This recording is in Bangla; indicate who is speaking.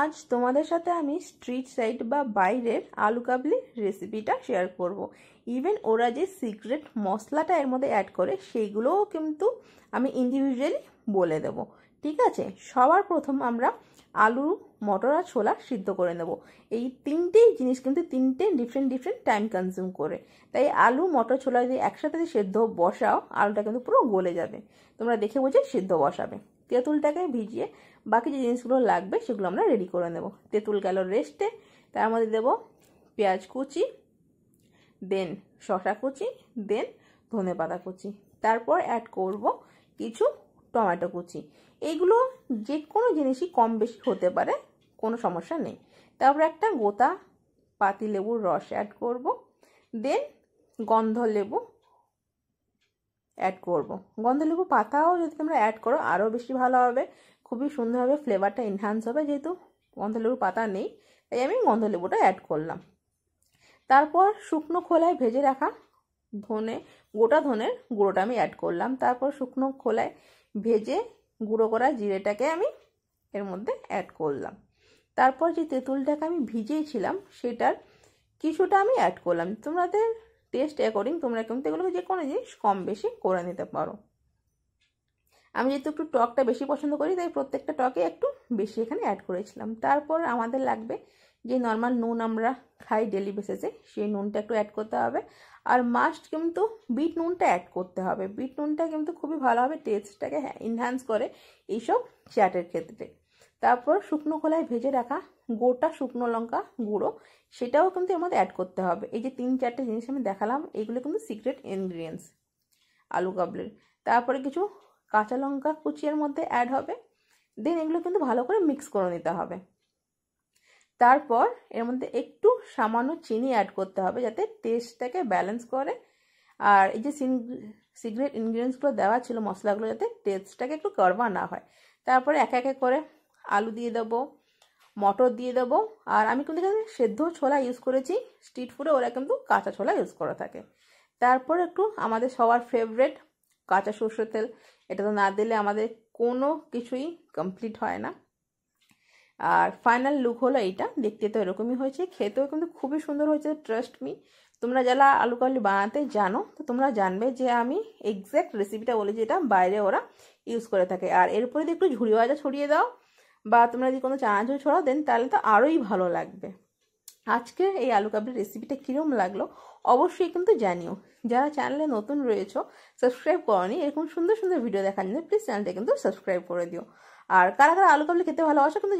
Speaker 1: আজ তোমাদের সাথে আমি স্ট্রিট সাইড বা বাইরের আলু কাবলি রেসিপিটা শেয়ার করব। ইভেন ওরা যে সিক্রেট মশলাটা এর মধ্যে অ্যাড করে সেইগুলোও কিন্তু আমি ইন্ডিভিজুয়ালি বলে দেব ঠিক আছে সবার প্রথম আমরা আলু মটর আর ছোলা সিদ্ধ করে নেব এই তিনটেই জিনিস কিন্তু তিনটে ডিফারেন্ট ডিফারেন্ট টাইম কনজিউম করে তাই আলু মটর ছোলা যদি একসাথে সেদ্ধ বসাও আলুটা কিন্তু পুরো গলে যাবে তোমরা দেখে বুঝে সিদ্ধ বসাবে তেঁতুলটাকে ভিজিয়ে বাকি যে জিনিসগুলো লাগবে সেগুলো আমরা রেডি করে নেব তেঁতুল গেল রেস্টে তার মধ্যে দেব পেঁয়াজ কুচি দেন শশা কুচি দেন ধনে পাতা কুচি তারপর অ্যাড করব কিছু টমেটো কুচি এইগুলো যে কোনো জিনিসই কম বেশি হতে পারে কোনো সমস্যা নেই তারপর একটা গোতা পাতি লেবুর রস অ্যাড করব দেন গন্ধ লেবু অ্যাড করব। গন্ধলেবু পাতাও যদি তোমরা অ্যাড করো আরও বেশি ভালো হবে খুবই সুন্দরভাবে ফ্লেভারটা এনহান্স হবে যেহেতু গন্ধলেবুর পাতা নেই তাই আমি গন্ধলেবুটা অ্যাড করলাম তারপর শুকনো খোলায় ভেজে রাখা ধনে গোটা ধনের গুঁড়োটা আমি অ্যাড করলাম তারপর শুকনো খোলায় ভেজে গুঁড়ো করা জিরেটাকে আমি এর মধ্যে অ্যাড করলাম তারপর যে তেঁতুলটাকে আমি ভিজিয়েছিলাম সেটার কিছুটা আমি অ্যাড করলাম তোমাদের টেস্ট অ্যাকর্ডিং তোমরা কিন্তু এগুলোকে যে কোনো জিনিস কম বেশি করে নিতে পারো আমি যেহেতু একটু টকটা বেশি পছন্দ করি তাই প্রত্যেকটা টকে একটু বেশি এখানে অ্যাড করেছিলাম তারপর আমাদের লাগবে যে নর্মাল নুন আমরা খাই ডেলি বেসিসে সেই নুনটা একটু অ্যাড করতে হবে আর মাস্ট কিন্তু বিট নুনটা অ্যাড করতে হবে বিট নুনটা কিন্তু খুবই ভালোভাবে টেস্টটাকে এনহ্যান্স করে এইসব চ্যাটের ক্ষেত্রে তারপর শুকনো খোলায় ভেজে রাখা গোটা শুকনো লঙ্কা গুঁড়ো সেটাও কিন্তু আমাদের অ্যাড করতে হবে এই যে তিন চারটে জিনিস আমি দেখালাম এগুলো কিন্তু সিক্রেট ইনগ্রিডিয়েন্টস আলু কাবলের তারপরে কিছু কাঁচা লঙ্কা কুচিয়ের মধ্যে অ্যাড হবে দেন এগুলো কিন্তু ভালো করে মিক্স করে নিতে হবে তারপর এর মধ্যে একটু সামান্য চিনি অ্যাড করতে হবে যাতে টেস্টটাকে ব্যালেন্স করে আর এই যে সিন সিগারেট ইনগ্রিডিয়েন্টসগুলো দেওয়া ছিল মশলাগুলো যাতে টেস্টটাকে একটু করবা না হয় তারপরে এক একে করে আলু দিয়ে দেবো মটর দিয়ে দেবো আর আমি কিন্তু এখানে সেদ্ধ ছোলা ইউজ করেছি স্ট্রিট ফুডে ওরা কিন্তু কাঁচা ছোলা ইউজ করে থাকে তারপর একটু আমাদের সবার ফেভারেট কাঁচা সর্ষের তেল এটা তো না দিলে আমাদের কোনো কিছুই কমপ্লিট হয় না আর ফাইনাল লুক হলো এইটা দেখতে তো এরকমই হয়েছে খেতেও কিন্তু খুবই সুন্দর হয়েছে ট্রাস্ট মি তোমরা যারা আলু কালি বানাতে জানো তো তোমরা জানবে যে আমি এক্স্যাক্ট রেসিপিটা বলি এটা বাইরে ওরা ইউজ করে থাকে আর এরপরে একটু ঝুড়ি ভাজা ছড়িয়ে দাও বা তোমরা যদি কোনো চানাচুর ছড়াও দেন তাহলে তো আরোই ভালো লাগবে আজকে এই আলু কাবলির রেসিপিটা কীরকম লাগলো অবশ্যই কিন্তু জানিও যারা চ্যানেলে নতুন রয়েছ সাবস্ক্রাইব করনি এরকম সুন্দর সুন্দর ভিডিও দেখার জন্য প্লিজ চ্যানেলটা কিন্তু সাবস্ক্রাইব করে দিও আর কারা কারা আলু কাবলি খেতে ভালোবাসো কিন্তু